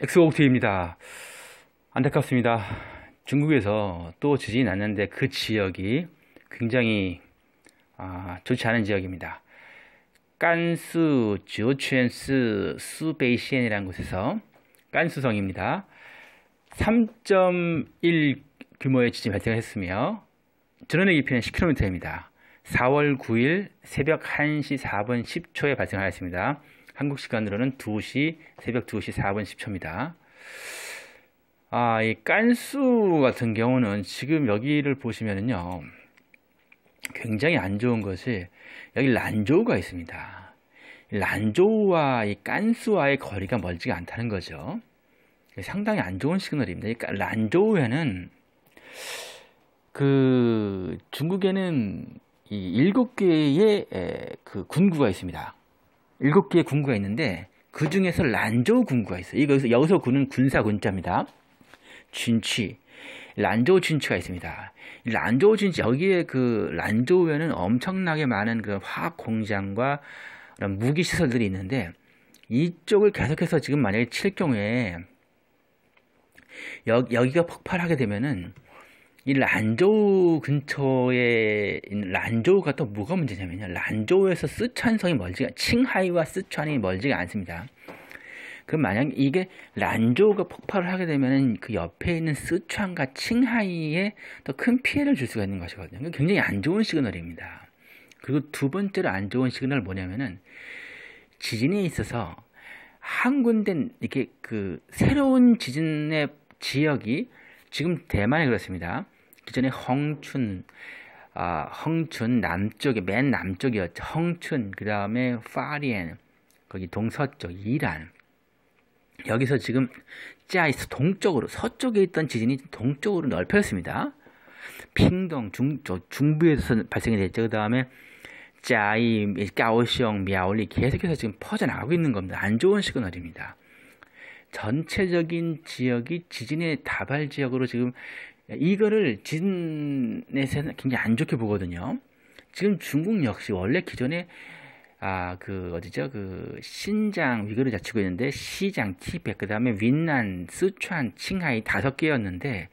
엑스옥트입니다. 안타깝습니다. 중국에서 또 지진이 났는데 그 지역이 굉장히 아, 좋지 않은 지역입니다. 깐수 지오엔스 수베이시엔이라는 곳에서 깐수성입니다. 3.1 규모의 지진 발생 했으며 전원의 깊이는 10km입니다. 4월 9일 새벽 1시 4분 10초에 발생하였습니다. 한국 시간으로는 2시, 새벽 2시 4분 10초입니다. 아, 이 깐수 같은 경우는 지금 여기를 보시면은요. 굉장히 안 좋은 것이 여기 란조우가 있습니다. 란조우와 이 깐수와의 거리가 멀지가 않다는 거죠. 상당히 안 좋은 시그널입니다. 그러니까 란조우에는 그 중국에는 이 일곱 개의 그 군구가 있습니다. 일곱 개의 군구가 있는데 그 중에서 란조 군구가 있어요. 이거 여기서 군은 군사 군자입니다. 진치란조진치가 있습니다. 란조진치 여기에 그란조에는 엄청나게 많은 그 화학 공장과 무기 시설들이 있는데 이쪽을 계속해서 지금 만약에 칠 경우에 여, 여기가 폭발하게 되면은 이 란저우 근처에 있는 란저우가 또 뭐가 문제냐면요. 란저우에서 쓰촨성이 멀지가 칭하이와 쓰촨이 멀지가 않습니다. 그럼 만약 이게 란저우가 폭발을 하게 되면은 그 옆에 있는 쓰촨과 칭하이에 더 큰 피해를 줄 수가 있는 것이거든요. 굉장히 안 좋은 시그널입니다. 그리고 두 번째로 안 좋은 시그널 뭐냐면은 지진에 있어서 한 군데 이렇게 그 새로운 지진의 지역이 지금 대만에 그렇습니다. 그 전에 헝춘, 아, 헝춘 남쪽에 맨 남쪽이었죠. 헝춘 그 다음에 파리엔 거기 동서쪽 이란 여기서 지금 짜이스 동쪽으로 서쪽에 있던 지진이 동쪽으로 넓혀졌습니다. 핑동 중, 저 중부에서 발생이 됐죠. 그 다음에 짜이, 까오시옹, 미아올리 계속해서 지금 퍼져나가고 있는 겁니다. 안 좋은 시그널입니다. 전체적인 지역이 지진의 다발 지역으로 지금 이거를 진에서는 굉장히 안 좋게 보거든요. 지금 중국 역시 원래 기존에 아 그 어디죠 그 신장 위구르 자치구 있는데 시장 티벳 그다음에 윈난 쓰촨 칭하이 다섯 개였는데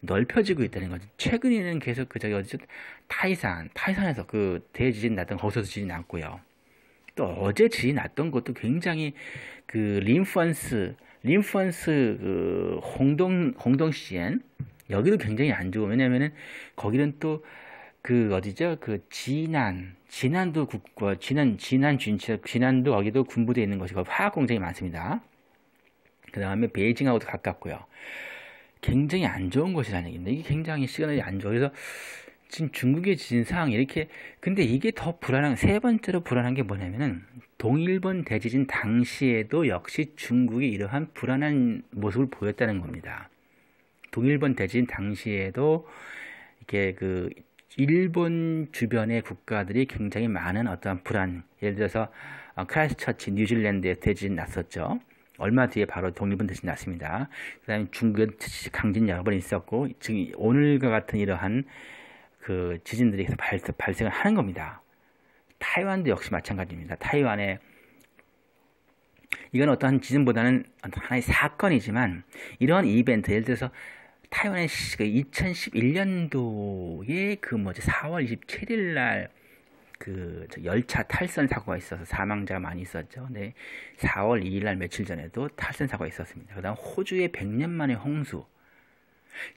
넓혀지고 있다는 거죠. 최근에는 계속 그 저기 어디죠 타이산 타이산에서 그 대지진 났던 거기서 지진 났고요. 또 어제 지진 났던 것도 굉장히 그 림펀스 림펀스 그 홍동 홍동 시엔 여기도 굉장히 안 좋고 왜냐면은 거기는 또 그 어디죠 그 진안 진안도 국가 그 진안 진안 진체 진안도 거기도 군부대에 있는 것이고 화학 공장이 많습니다. 그 다음에 베이징하고도 가깝고요. 굉장히 안 좋은 것이라는 얘기인데 이게 굉장히 시간이 안 좋아. 그래서 지금 중국의 지진 상황 이렇게 근데 이게 더 불안한 세 번째로 불안한 게 뭐냐면은 동일본 대지진 당시에도 역시 중국이 이러한 불안한 모습을 보였다는 겁니다. 동일본 대진 당시에도 이렇게 그 일본 주변의 국가들이 굉장히 많은 어떠한 불안, 예를 들어서 어, 크라이스처치 뉴질랜드에 대진 났었죠. 얼마 뒤에 바로 독일은대진 났습니다. 그 다음에 중국 강진 여러 번 있었고, 지금 오늘과 같은 이러한 그 지진들이 계속 발, 생을 하는 겁니다. 타이완도 역시 마찬가지입니다. 타이완에 이건 어떠한 지진보다는 하나의 사건이지만 이러한 이벤트, 예를 들어서 타이완의 그 2011년도에 그 뭐지 4월 27일 날그 열차 탈선 사고가 있어서 사망자가 많이 있었죠. 근데 4월 2일 날 며칠 전에도 탈선 사고가 있었습니다. 그다음 호주의 100년 만의 홍수.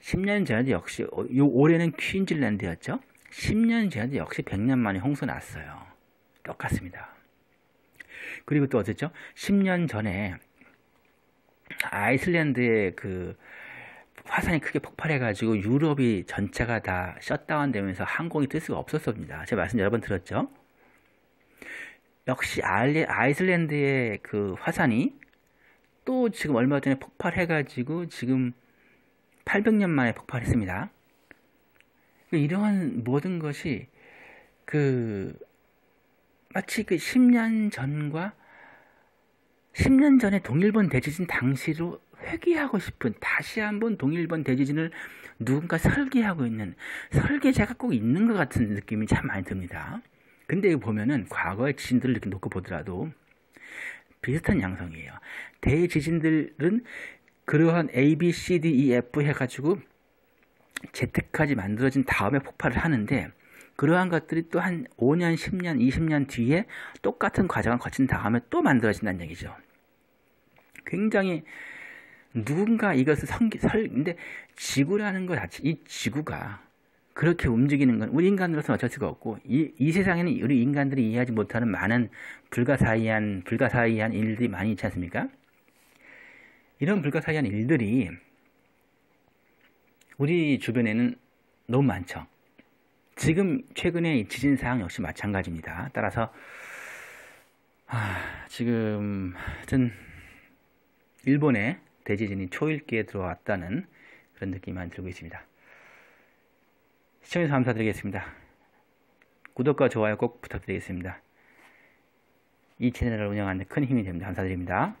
10년 전에도 역시 어, 요 올해는 퀸즐랜드였죠. 10년 전에도 역시 100년 만에 홍수 났어요. 똑같습니다. 그리고 또 어쨌죠? 10년 전에 아이슬란드의 그 화산이 크게 폭발해가지고 유럽이 전체가 다 셧다운되면서 항공이 뜰 수가 없었습니다. 제가 말씀 여러 번 들었죠. 역시 아이슬란드의 그 화산이 또 지금 얼마 전에 폭발해가지고 지금 800년 만에 폭발했습니다. 그 이러한 모든 것이 그 마치 그 10년 전과 10년 전에 동일본 대지진 당시로 회귀하고 싶은 다시 한번 동일본 대지진을 누군가 설계하고 있는 설계자가 꼭 있는 것 같은 느낌이 참 많이 듭니다. 근데 보면은 과거의 지진들을 이렇게 놓고 보더라도 비슷한 양성이에요. 대지진들은 그러한 A, B, C, D, E, F 해가지고 재테까지 만들어진 다음에 폭발을 하는데 그러한 것들이 또 한 5년, 10년, 20년 뒤에 똑같은 과정을 거친 다음에 또 만들어진다는 얘기죠. 굉장히 누군가 이것을 성기, 설, 근데 지구라는 것 자체, 이 지구가 그렇게 움직이는 건 우리 인간으로서는 어쩔 수가 없고, 이, 이 세상에는 우리 인간들이 이해하지 못하는 많은 불가사의한, 불가사의한 일들이 많이 있지 않습니까? 이런 불가사의한 일들이 우리 주변에는 너무 많죠. 지금 최근의 지진 사항 역시 마찬가지입니다. 따라서 아, 지금 하여튼 일본에 대지진이 초읽기에 들어왔다는 그런 느낌만 들고 있습니다. 시청해주셔서 감사드리겠습니다. 구독과 좋아요 꼭 부탁드리겠습니다. 이 채널을 운영하는 큰 힘이 됩니다. 감사드립니다.